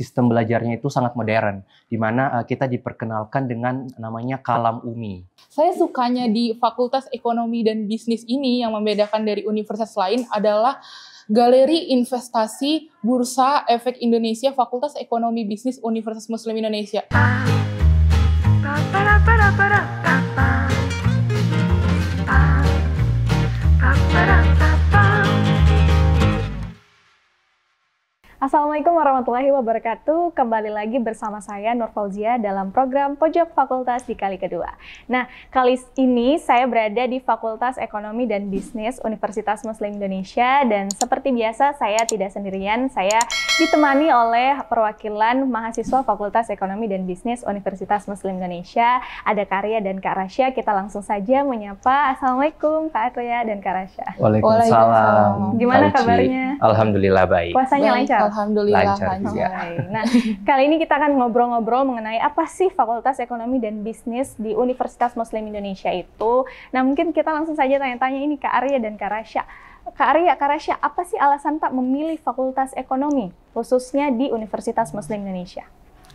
sistem belajarnya itu sangat modern, di mana uh, kita diperkenalkan dengan namanya kalam umi. Saya sukanya di Fakultas Ekonomi dan Bisnis ini yang membedakan dari universitas lain adalah Galeri Investasi Bursa Efek Indonesia Fakultas Ekonomi Bisnis Universitas Muslim Indonesia. Ba, Assalamualaikum warahmatullahi wabarakatuh. Kembali lagi bersama saya Nur Fauzia dalam program Pojok Fakultas di kali kedua. Nah, kali ini saya berada di Fakultas Ekonomi dan Bisnis Universitas Muslim Indonesia dan seperti biasa saya tidak sendirian, saya ditemani oleh perwakilan mahasiswa Fakultas Ekonomi dan Bisnis Universitas Muslim Indonesia. Ada Karya dan Kak Rasya. Kita langsung saja menyapa. Assalamualaikum Kak Arya dan Kak Rasya. Waalaikumsalam. Gimana kabarnya? Alhamdulillah baik. Puasanya lancar. Alhamdulillah lancar. Iya. lancar. Nah, kali ini kita akan ngobrol-ngobrol mengenai apa sih Fakultas Ekonomi dan Bisnis di Universitas Muslim Indonesia itu. Nah, mungkin kita langsung saja tanya-tanya ini Kak Arya dan Kak Rasya. Kak Arya, Kak Rasya, apa sih alasan tak memilih Fakultas Ekonomi, khususnya di Universitas Muslim Indonesia?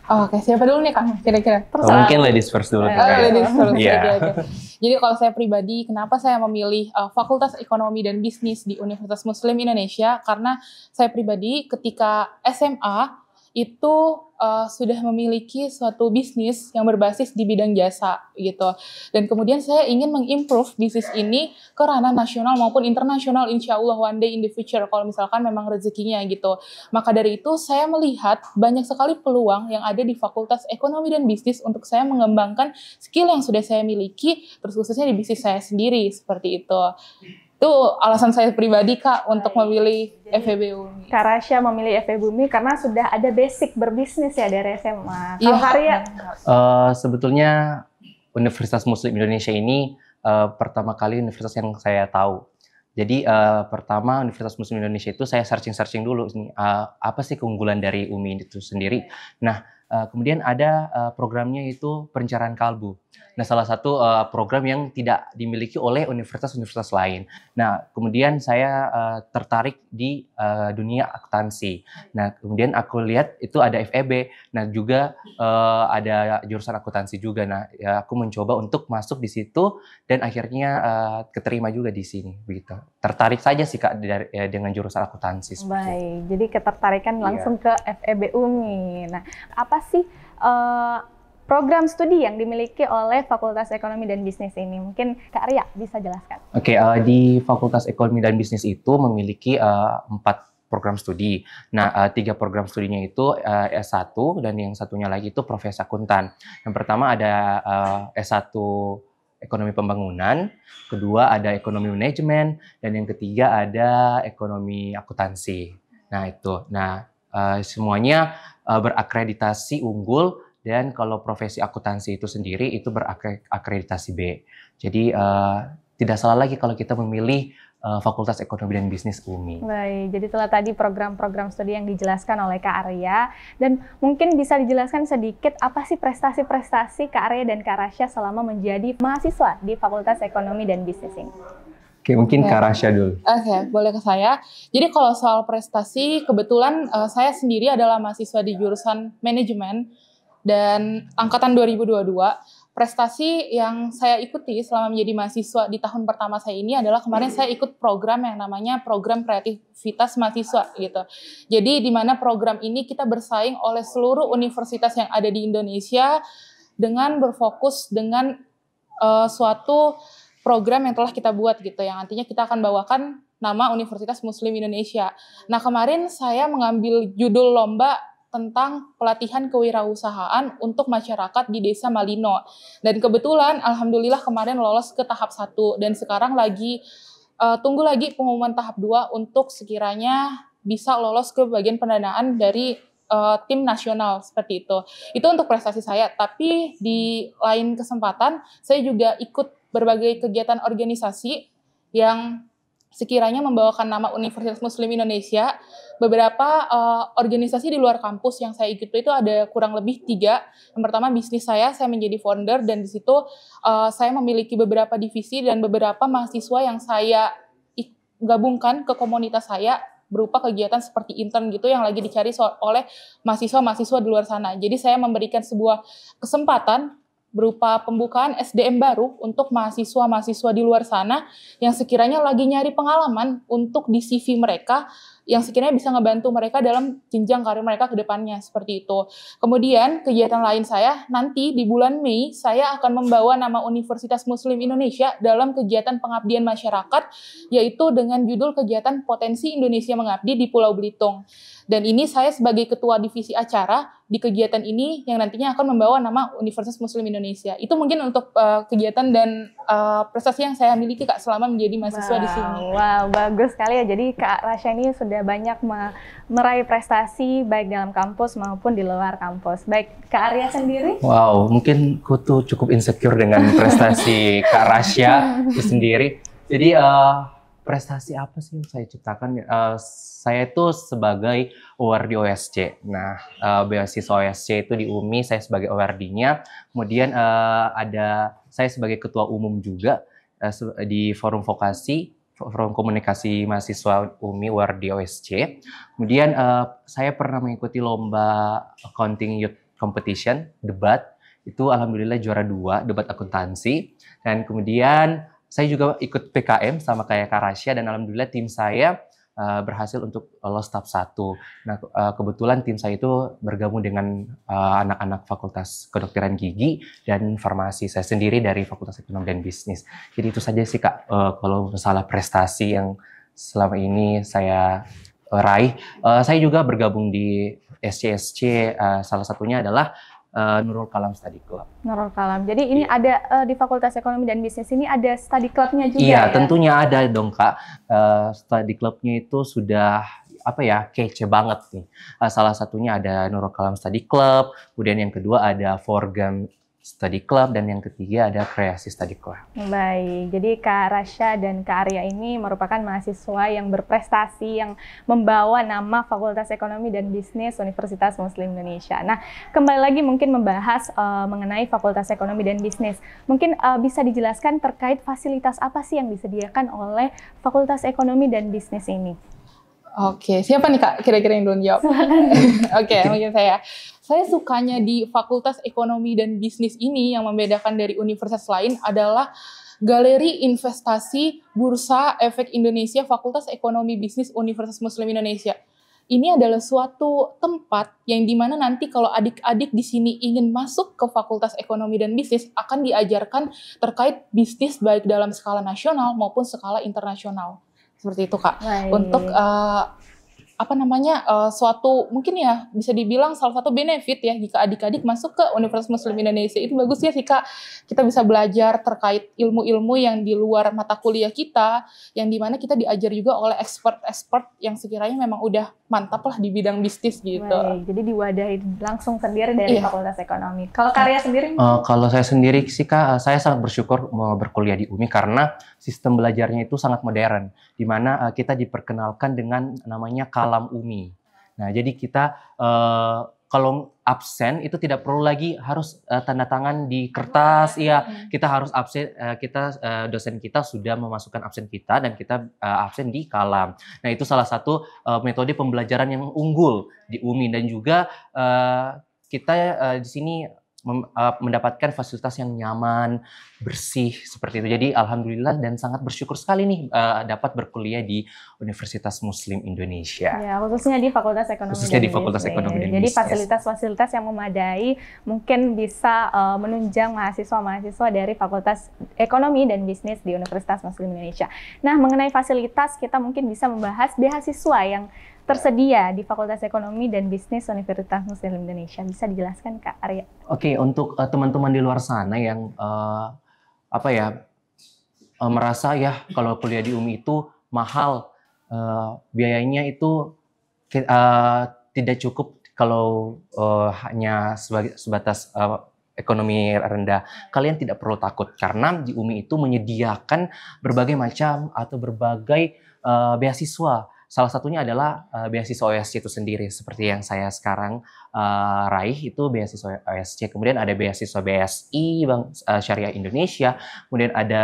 Oh, Oke, siapa dulu nih Kang? Kira-kira. Oh, mungkin ladies first dulu. oh, ya? ladies first. yeah. okay, Jadi kalau saya pribadi, kenapa saya memilih uh, Fakultas Ekonomi dan Bisnis di Universitas Muslim Indonesia? Karena saya pribadi ketika SMA itu uh, sudah memiliki suatu bisnis yang berbasis di bidang jasa gitu. Dan kemudian saya ingin mengimprove bisnis ini ke ranah nasional maupun internasional insya Allah one day in the future kalau misalkan memang rezekinya gitu. Maka dari itu saya melihat banyak sekali peluang yang ada di Fakultas Ekonomi dan Bisnis untuk saya mengembangkan skill yang sudah saya miliki terus khususnya di bisnis saya sendiri seperti itu itu alasan saya pribadi kak untuk Baik. memilih FEB Umi. Kak memilih FEB Umi karena sudah ada basic berbisnis ya dari SMA. Iya. ya. uh, sebetulnya Universitas Muslim Indonesia ini uh, pertama kali universitas yang saya tahu. Jadi uh, pertama Universitas Muslim Indonesia itu saya searching-searching dulu uh, apa sih keunggulan dari UMI itu sendiri. Nah Eh, kemudian ada uh, programnya itu perencanaan kalbu. Nah, salah satu uh, program yang tidak dimiliki oleh universitas-universitas lain. Nah, kemudian saya uh, tertarik di uh, dunia akuntansi. Nah, kemudian aku lihat itu ada FEB. Nah, juga uh, ada jurusan akuntansi juga. Nah, ya aku mencoba untuk masuk di situ dan akhirnya uh, keterima juga di sini. Begitu. Tertarik saja sih kak dari, ya, dengan jurusan akuntansi. Baik, jadi ketertarikan iya. langsung yeah. ke FEB UMI. Nah, apa apa sih uh, program studi yang dimiliki oleh Fakultas Ekonomi dan Bisnis ini? Mungkin Kak Arya bisa jelaskan. Oke, okay, uh, eh, di Fakultas Ekonomi dan Bisnis itu memiliki eh, empat uh, program studi. Nah, uh, tiga program studinya itu uh, S1 dan yang satunya lagi itu Profesi Akuntan. Yang pertama ada uh, S1 Ekonomi Pembangunan, kedua ada Ekonomi Manajemen, dan yang ketiga ada Ekonomi Akuntansi. Nah, itu. Nah, Eh, semuanya uh, berakreditasi unggul dan kalau profesi akuntansi itu sendiri itu berakreditasi B. Jadi uh, tidak salah lagi kalau kita memilih uh, Fakultas Ekonomi dan Bisnis UMI. Baik, jadi telah tadi program-program studi yang dijelaskan oleh Kak Arya dan mungkin bisa dijelaskan sedikit apa sih prestasi-prestasi Kak Arya dan Kak Rasya selama menjadi mahasiswa di Fakultas Ekonomi dan Bisnis ini. Oke, mungkin okay. Kak dulu. Oke, okay, boleh ke saya. Jadi kalau soal prestasi, kebetulan uh, saya sendiri adalah mahasiswa di jurusan manajemen dan angkatan 2022. Prestasi yang saya ikuti selama menjadi mahasiswa di tahun pertama saya ini adalah kemarin saya ikut program yang namanya program kreativitas mahasiswa gitu. Jadi di mana program ini kita bersaing oleh seluruh universitas yang ada di Indonesia dengan berfokus dengan uh, suatu program yang telah kita buat gitu yang nantinya kita akan bawakan nama Universitas Muslim Indonesia. Nah, kemarin saya mengambil judul lomba tentang pelatihan kewirausahaan untuk masyarakat di Desa Malino. Dan kebetulan alhamdulillah kemarin lolos ke tahap 1 dan sekarang lagi uh, tunggu lagi pengumuman tahap 2 untuk sekiranya bisa lolos ke bagian pendanaan dari uh, tim nasional seperti itu. Itu untuk prestasi saya, tapi di lain kesempatan saya juga ikut berbagai kegiatan organisasi yang sekiranya membawakan nama Universitas Muslim Indonesia. Beberapa uh, organisasi di luar kampus yang saya ikuti itu ada kurang lebih tiga. Yang pertama bisnis saya, saya menjadi founder dan di situ uh, saya memiliki beberapa divisi dan beberapa mahasiswa yang saya gabungkan ke komunitas saya berupa kegiatan seperti intern gitu yang lagi dicari oleh mahasiswa-mahasiswa di luar sana. Jadi saya memberikan sebuah kesempatan berupa pembukaan SDM baru untuk mahasiswa-mahasiswa di luar sana yang sekiranya lagi nyari pengalaman untuk di CV mereka yang sekiranya bisa ngebantu mereka dalam jenjang karir mereka ke depannya seperti itu. Kemudian kegiatan lain saya nanti di bulan Mei saya akan membawa nama Universitas Muslim Indonesia dalam kegiatan pengabdian masyarakat yaitu dengan judul kegiatan Potensi Indonesia Mengabdi di Pulau Belitung. Dan ini saya sebagai ketua divisi acara di kegiatan ini yang nantinya akan membawa nama Universitas Muslim Indonesia. Itu mungkin untuk uh, kegiatan dan uh, prestasi yang saya miliki Kak selama menjadi mahasiswa wow, di sini. Wow, bagus sekali ya. Jadi Kak Rasya ini sudah banyak meraih prestasi baik dalam kampus maupun di luar kampus. Baik, Kak Arya sendiri? Wow, mungkin aku tuh cukup insecure dengan prestasi Kak Rasya itu sendiri. Jadi uh, prestasi apa sih yang saya ciptakan? Uh, saya itu sebagai award di OSC. Nah, uh, beasiswa OSC itu di UMI, saya sebagai ORD-nya. Kemudian uh, ada saya sebagai ketua umum juga uh, di forum vokasi, forum komunikasi mahasiswa UMI ORD OSC. Kemudian uh, saya pernah mengikuti lomba accounting youth competition, debat. Itu alhamdulillah juara dua, debat akuntansi. Dan kemudian saya juga ikut PKM sama kayak Kak Rasya dan alhamdulillah tim saya uh, berhasil untuk lolos tahap 1. Nah, uh, kebetulan tim saya itu bergabung dengan eh, anak-anak uh, Fakultas Kedokteran Gigi dan Farmasi. Saya sendiri dari Fakultas Ekonomi dan Bisnis. Jadi itu saja sih Kak uh, kalau masalah prestasi yang selama ini saya raih. Uh, saya juga bergabung di SCSC uh, salah satunya adalah uh, Nurul Kalam Study Club. Nurul Kalam. Jadi ini yeah. ada uh, di Fakultas Ekonomi dan Bisnis ini ada study clubnya juga. Iya, yeah, tentunya ada dong kak. Uh, study clubnya itu sudah apa ya kece banget nih. Uh, salah satunya ada Nurul Kalam Study Club, kemudian yang kedua ada Forgam study club dan yang ketiga ada kreasi study club. Baik, jadi Kak Rasha dan Kak Arya ini merupakan mahasiswa yang berprestasi yang membawa nama Fakultas Ekonomi dan Bisnis Universitas Muslim Indonesia. Nah, kembali lagi mungkin membahas uh, mengenai Fakultas Ekonomi dan Bisnis. Mungkin uh, bisa dijelaskan terkait fasilitas apa sih yang disediakan oleh Fakultas Ekonomi dan Bisnis ini? Oke, okay. siapa nih Kak kira-kira yang belum jawab? Oke, okay, mungkin saya. Saya sukanya di Fakultas Ekonomi dan Bisnis ini yang membedakan dari universitas lain adalah Galeri Investasi Bursa Efek Indonesia Fakultas Ekonomi Bisnis Universitas Muslim Indonesia. Ini adalah suatu tempat yang dimana nanti kalau adik-adik di sini ingin masuk ke Fakultas Ekonomi dan Bisnis akan diajarkan terkait bisnis baik dalam skala nasional maupun skala internasional seperti itu kak Hai. untuk uh, apa namanya uh, suatu mungkin ya bisa dibilang salah satu benefit ya jika adik-adik masuk ke Universitas Muslim Indonesia itu bagus ya sih kak kita bisa belajar terkait ilmu-ilmu yang di luar mata kuliah kita yang dimana kita diajar juga oleh expert-expert yang sekiranya memang udah mantap lah di bidang bisnis gitu Baik, jadi diwadahi langsung sendiri dari iya. Fakultas Ekonomi kalau karya sendiri uh, kalau saya sendiri sih kak saya sangat bersyukur mau berkuliah di UMI karena sistem belajarnya itu sangat modern di mana uh, kita diperkenalkan dengan namanya kalam umi. Nah, jadi kita uh, kalau absen itu tidak perlu lagi harus uh, tanda tangan di kertas, iya ya. kita harus absen uh, kita uh, dosen kita sudah memasukkan absen kita dan kita uh, absen di kalam. Nah itu salah satu uh, metode pembelajaran yang unggul di UMI dan juga uh, kita uh, di sini Eh, mendapatkan fasilitas yang nyaman, bersih seperti itu. Jadi alhamdulillah dan sangat bersyukur sekali nih uh, dapat berkuliah di Universitas Muslim Indonesia. Ya, khususnya di Fakultas Ekonomi. Khususnya di Fakultas Ekonomi. Dan Jadi fasilitas-fasilitas yang memadai mungkin bisa uh, menunjang mahasiswa-mahasiswa dari Fakultas Ekonomi dan Bisnis di Universitas Muslim Indonesia. Nah, mengenai fasilitas kita mungkin bisa membahas beasiswa yang tersedia di Fakultas Ekonomi dan Bisnis Universitas Muslim Indonesia. Bisa dijelaskan Kak Arya? Oke, okay, untuk eh, teman-teman uh, di luar sana yang uh, apa ya uh, merasa ya kalau kuliah di UMI itu mahal, uh, biayanya itu uh, tidak cukup kalau uh, hanya sebagai sebatas uh, ekonomi rendah. Kalian tidak perlu takut karena di UMI itu menyediakan berbagai macam atau berbagai uh, beasiswa Salah satunya adalah uh, beasiswa OSC itu sendiri, seperti yang saya sekarang uh, raih itu beasiswa OSC. Kemudian ada beasiswa BSI, Bank uh, eh, Syariah Indonesia. Kemudian ada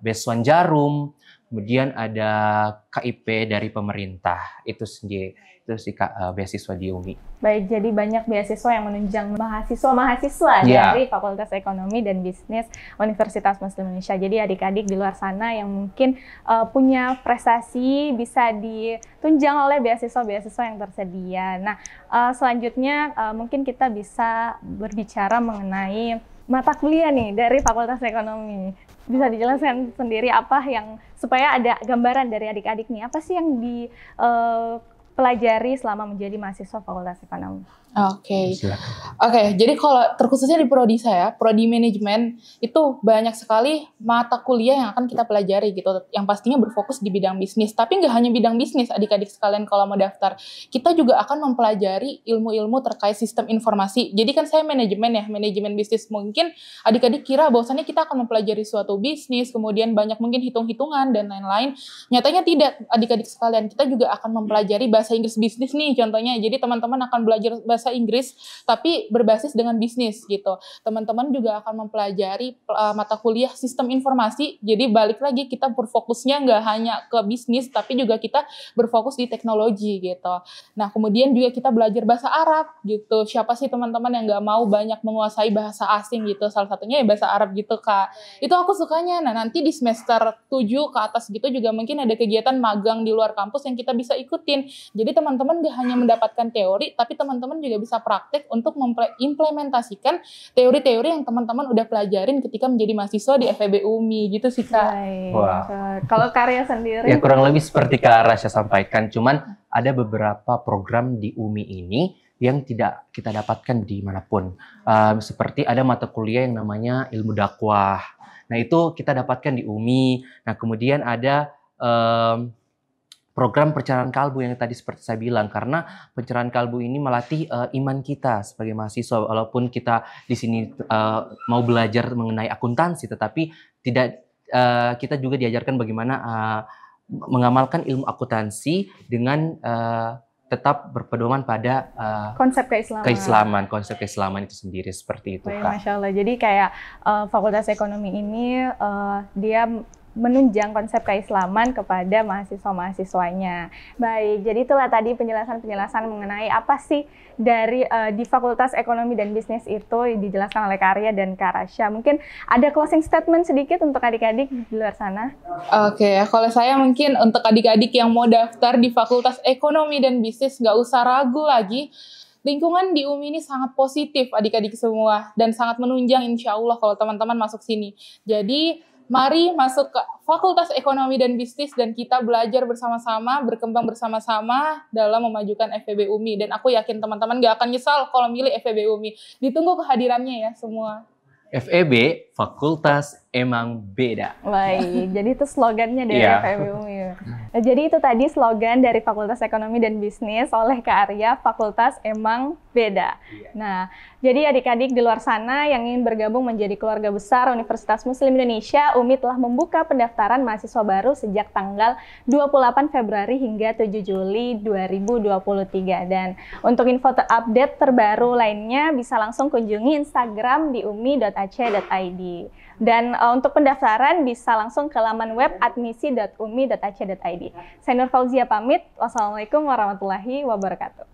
Beasiswa Jarum. Kemudian ada KIP dari pemerintah itu sendiri itu sih eh, uh, beasiswa di UMI. Baik, jadi banyak beasiswa yang menunjang mahasiswa-mahasiswa yeah. Iya. dari Fakultas Ekonomi dan Bisnis Universitas Muslim Indonesia. Jadi adik-adik di luar sana yang mungkin uh, punya prestasi bisa ditunjang oleh beasiswa-beasiswa yang tersedia. Nah, uh, selanjutnya uh, mungkin kita bisa berbicara mengenai mata kuliah nih dari Fakultas Ekonomi bisa dijelaskan sendiri apa yang supaya ada gambaran dari adik-adik nih apa sih yang dipelajari eh, selama menjadi mahasiswa Fakultas Ekonomi? Oke. Okay. Iya. Oke, okay, jadi kalau terkhususnya di prodi saya, prodi manajemen itu banyak sekali mata kuliah yang akan kita pelajari gitu. Yang pastinya berfokus di bidang bisnis, tapi nggak hanya bidang bisnis adik-adik sekalian kalau mau daftar. Kita juga akan mempelajari ilmu-ilmu terkait sistem informasi. Jadi kan saya manajemen ya, manajemen bisnis mungkin adik-adik kira bahwasannya kita akan mempelajari suatu bisnis, kemudian banyak mungkin hitung-hitungan dan lain-lain. Nyatanya tidak adik-adik sekalian. Kita juga akan mempelajari bahasa Inggris bisnis nih contohnya. Jadi teman-teman akan belajar bahasa bahasa Inggris tapi berbasis dengan bisnis gitu. Teman-teman juga akan mempelajari uh, mata kuliah sistem informasi. Jadi balik lagi kita berfokusnya nggak hanya ke bisnis tapi juga kita berfokus di teknologi gitu. Nah kemudian juga kita belajar bahasa Arab gitu. Siapa sih teman-teman yang nggak mau banyak menguasai bahasa asing gitu? Salah satunya ya bahasa Arab gitu kak. Itu aku sukanya. Nah nanti di semester 7 ke atas gitu juga mungkin ada kegiatan magang di luar kampus yang kita bisa ikutin. Jadi teman-teman gak hanya mendapatkan teori tapi teman-teman juga tidak bisa praktik untuk mengimplementasikan teori-teori yang teman-teman udah pelajarin ketika menjadi mahasiswa di FEB UMI gitu sih kak. Wow. Kalau karya sendiri? Ya kurang lebih seperti kak Rasya sampaikan, cuman ada beberapa program di UMI ini yang tidak kita dapatkan dimanapun. Um, ehm, seperti ada mata kuliah yang namanya ilmu dakwah. Nah itu kita dapatkan di UMI. Nah kemudian ada um, program pencerahan kalbu yang tadi seperti saya bilang karena pencerahan kalbu ini melatih uh, iman kita sebagai mahasiswa walaupun kita di sini uh, mau belajar mengenai akuntansi tetapi tidak uh, kita juga diajarkan bagaimana uh, mengamalkan ilmu akuntansi dengan uh, tetap berpedoman pada uh, konsep keislaman. Keislaman, konsep keislaman itu sendiri seperti itu, Kak. Masya Allah. Jadi kayak uh, Fakultas Ekonomi ini uh, dia menunjang konsep keislaman kepada mahasiswa-mahasiswanya. Baik, jadi itulah tadi penjelasan-penjelasan mengenai apa sih dari uh, di Fakultas Ekonomi dan Bisnis itu dijelaskan oleh Karya dan Karasya. Mungkin ada closing statement sedikit untuk adik-adik di luar sana. Oke, okay, kalau saya mungkin untuk adik-adik yang mau daftar di Fakultas Ekonomi dan Bisnis nggak usah ragu lagi lingkungan di UMI ini sangat positif adik-adik semua dan sangat menunjang insya Allah kalau teman-teman masuk sini. Jadi Mari masuk ke Fakultas Ekonomi dan Bisnis dan kita belajar bersama-sama, berkembang bersama-sama dalam memajukan FEB UMI. Dan aku yakin teman-teman gak akan nyesal kalau milih FEB UMI. Ditunggu kehadirannya ya semua. FEB, Fakultas Emang Beda. Baik, jadi itu slogannya dari yeah. FEB UMI. Jadi itu tadi slogan dari Fakultas Ekonomi dan Bisnis oleh Kak Arya, Fakultas Emang Beda. Iya. Nah, jadi adik-adik di luar sana yang ingin bergabung menjadi keluarga besar Universitas Muslim Indonesia, UMI telah membuka pendaftaran mahasiswa baru sejak tanggal 28 Februari hingga 7 Juli 2023. Dan untuk info terupdate terbaru lainnya bisa langsung kunjungi Instagram di umi.ac.id. Dan uh, untuk pendaftaran bisa langsung ke laman web admisi.umi.ac.id. Saya Nur Fauzia pamit. Wassalamualaikum warahmatullahi wabarakatuh.